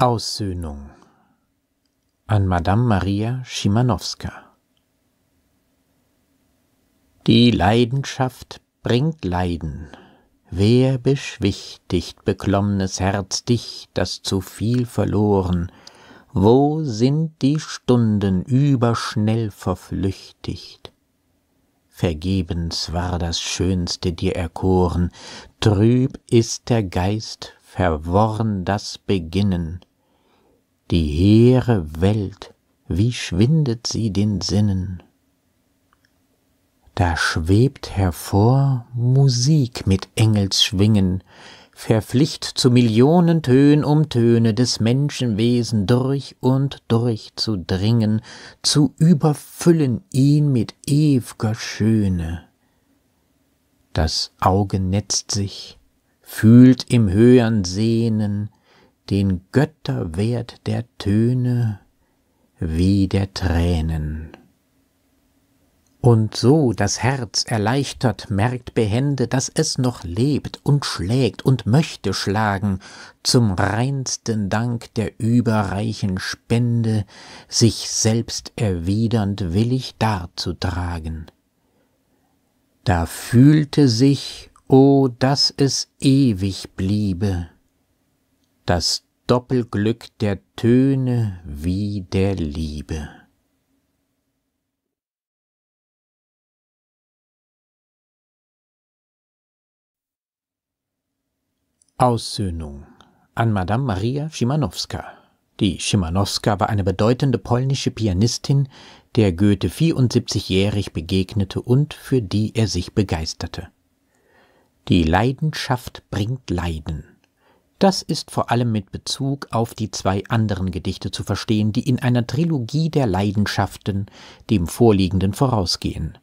Aussöhnung an Madame Maria Schimanowska Die Leidenschaft bringt Leiden. Wer beschwichtigt beklommenes Herz dich, das zu viel verloren? Wo sind die Stunden überschnell verflüchtigt? Vergebens war das Schönste dir erkoren, trüb ist der Geist, verworren das Beginnen, die hehre Welt, wie schwindet sie den Sinnen. Da schwebt hervor Musik mit Engelsschwingen, verpflicht zu Millionen Tön um Töne des Menschenwesen durch und durch zu dringen, zu überfüllen ihn mit ew'ger Schöne. Das Auge netzt sich, fühlt im höhern Sehnen, den Götterwert der Töne wie der Tränen. Und so das Herz erleichtert merkt behende, dass es noch lebt und schlägt und möchte schlagen, zum reinsten Dank der überreichen Spende, sich selbst erwidernd willig darzutragen. Da fühlte sich, o oh, dass es ewig bliebe, das Doppelglück der Töne wie der Liebe. Aussöhnung an Madame Maria Schimanowska. Die Schimanowska war eine bedeutende polnische Pianistin, der Goethe 74-jährig begegnete und für die er sich begeisterte. Die Leidenschaft bringt Leiden. Das ist vor allem mit Bezug auf die zwei anderen Gedichte zu verstehen, die in einer Trilogie der Leidenschaften dem vorliegenden vorausgehen.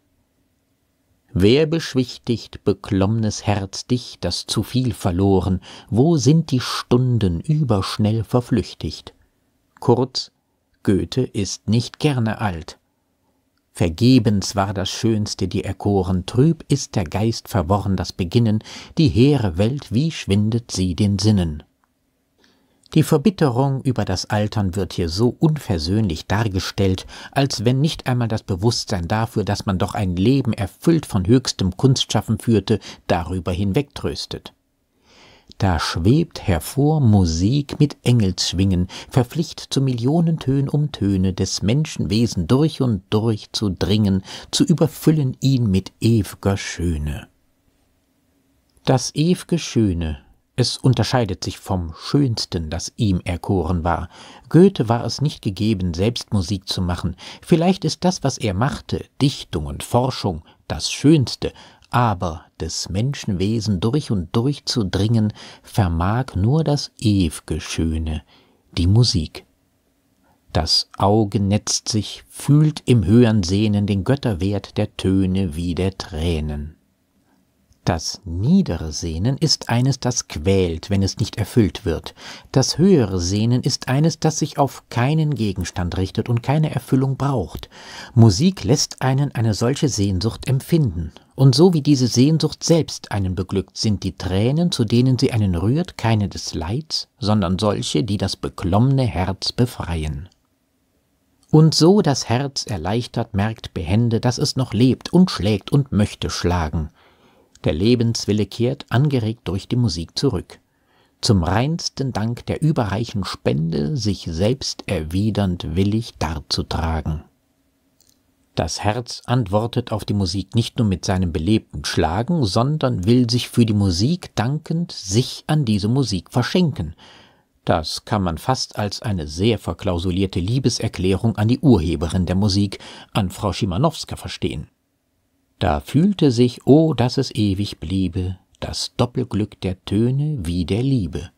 Wer beschwichtigt beklommenes Herz dich, das zu viel verloren? Wo sind die Stunden überschnell verflüchtigt? Kurz, Goethe ist nicht gerne alt. Vergebens war das Schönste die erkoren, trüb ist der Geist verworren das Beginnen, die hehre Welt, wie schwindet sie den Sinnen. Die Verbitterung über das Altern wird hier so unversöhnlich dargestellt, als wenn nicht einmal das Bewusstsein dafür, dass man doch ein Leben erfüllt von höchstem Kunstschaffen führte, darüber hinwegtröstet. Da schwebt hervor Musik mit Engelsschwingen, verpflicht zu Millionentön um Töne des Menschenwesen durch und durch zu dringen, zu überfüllen ihn mit ew'ger Schöne. Das ew'ge Schöne, es unterscheidet sich vom Schönsten, das ihm erkoren war. Goethe war es nicht gegeben, selbst Musik zu machen. Vielleicht ist das, was er machte, Dichtung und Forschung, das Schönste, aber des Menschenwesen durch und durch zu dringen, vermag nur das ew'ge Schöne, die Musik. Das Auge netzt sich, fühlt im höhern Sehnen den Götterwert der Töne wie der Tränen. Das niedere Sehnen ist eines, das quält, wenn es nicht erfüllt wird. Das höhere Sehnen ist eines, das sich auf keinen Gegenstand richtet und keine Erfüllung braucht. Musik lässt einen eine solche Sehnsucht empfinden. Und so wie diese Sehnsucht selbst einen beglückt, sind die Tränen, zu denen sie einen rührt, keine des Leids, sondern solche, die das beklommene Herz befreien. Und so das Herz erleichtert merkt behende, dass es noch lebt und schlägt und möchte schlagen. Der Lebenswille kehrt, angeregt durch die Musik, zurück. Zum reinsten Dank der überreichen Spende, sich selbst erwidernd willig darzutragen. Das Herz antwortet auf die Musik nicht nur mit seinem belebten Schlagen, sondern will sich für die Musik dankend sich an diese Musik verschenken. Das kann man fast als eine sehr verklausulierte Liebeserklärung an die Urheberin der Musik, an Frau Schimanowska, verstehen. Da fühlte sich, oh, dass es ewig bliebe, das Doppelglück der Töne wie der Liebe.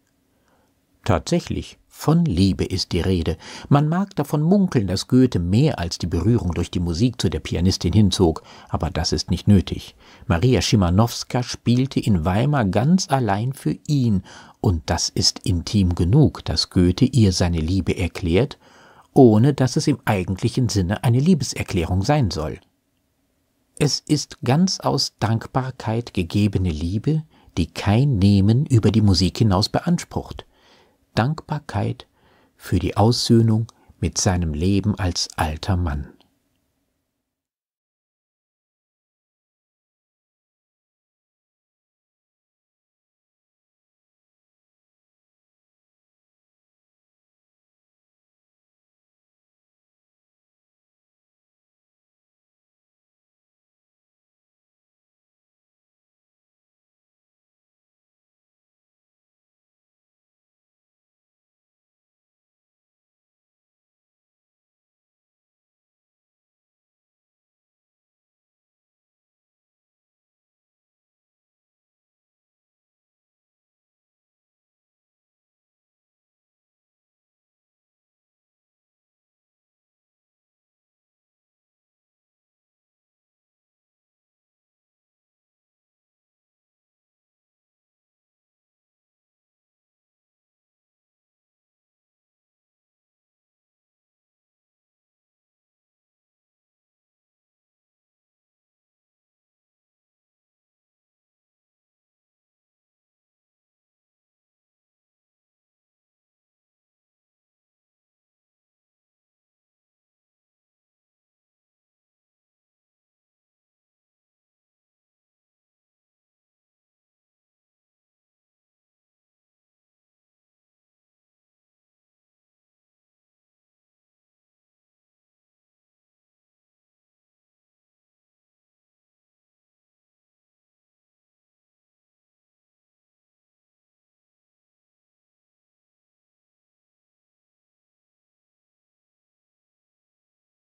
Tatsächlich, von Liebe ist die Rede. Man mag davon munkeln, dass Goethe mehr als die Berührung durch die Musik zu der Pianistin hinzog, aber das ist nicht nötig. Maria Schimanowska spielte in Weimar ganz allein für ihn, und das ist intim genug, dass Goethe ihr seine Liebe erklärt, ohne dass es im eigentlichen Sinne eine Liebeserklärung sein soll. Es ist ganz aus Dankbarkeit gegebene Liebe, die kein Nehmen über die Musik hinaus beansprucht. Dankbarkeit für die Aussöhnung mit seinem Leben als alter Mann.